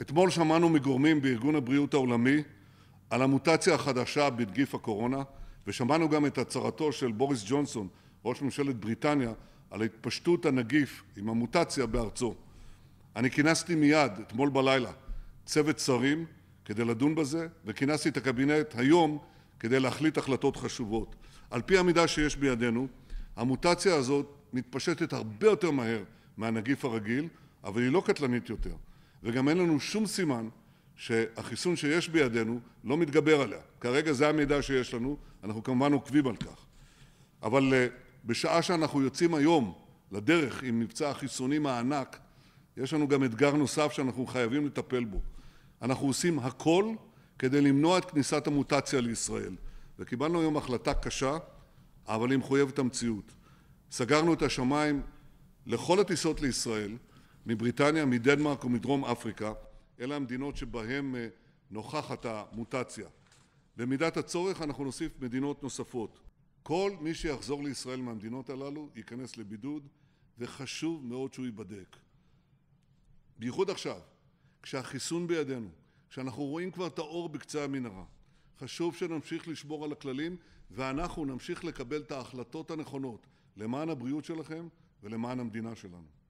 אתמול שמענו מגורמים בארגון הבריאות העולמי על המוטציה החדשה בנגיף הקורונה, ושמענו גם את הצהרתו של בוריס ג'ונסון, ראש ממשלת בריטניה, על התפשטות הנגיף עם המוטציה בארצו. אני כינסתי מיד, אתמול בלילה, צוות שרים כדי לדון בזה, וכינסתי את הקבינט היום כדי להחליט החלטות חשובות. על פי המידע שיש בידינו, המוטציה הזאת מתפשטת הרבה יותר מהר מהנגיף הרגיל, אבל היא לא קטלנית יותר. וגם אין לנו שום סימן שהחיסון שיש בידינו לא מתגבר עליה. כרגע זה המידע שיש לנו, אנחנו כמובן עוקבים על כך. אבל אה, בשעה שאנחנו יוצאים היום לדרך עם מבצע החיסונים הענק, יש לנו גם אתגר נוסף שאנחנו חייבים לטפל בו. אנחנו עושים הכל כדי למנוע את כניסת המוטציה לישראל. וקיבלנו היום החלטה קשה, אבל היא מחויבת המציאות. סגרנו את השמיים לכל הטיסות לישראל, מבריטניה, מדנמרק ומדרום אפריקה, אלה המדינות שבהן אה, נוכחת המוטציה. במידת הצורך אנחנו נוסיף מדינות נוספות. כל מי שיחזור לישראל מהמדינות הללו ייכנס לבידוד וחשוב מאוד שהוא ייבדק. בייחוד עכשיו, כשהחיסון בידינו, כשאנחנו רואים כבר את האור בקצה המנהרה, חשוב שנמשיך לשמור על הכללים ואנחנו נמשיך לקבל את ההחלטות הנכונות למען הבריאות שלכם ולמען המדינה שלנו.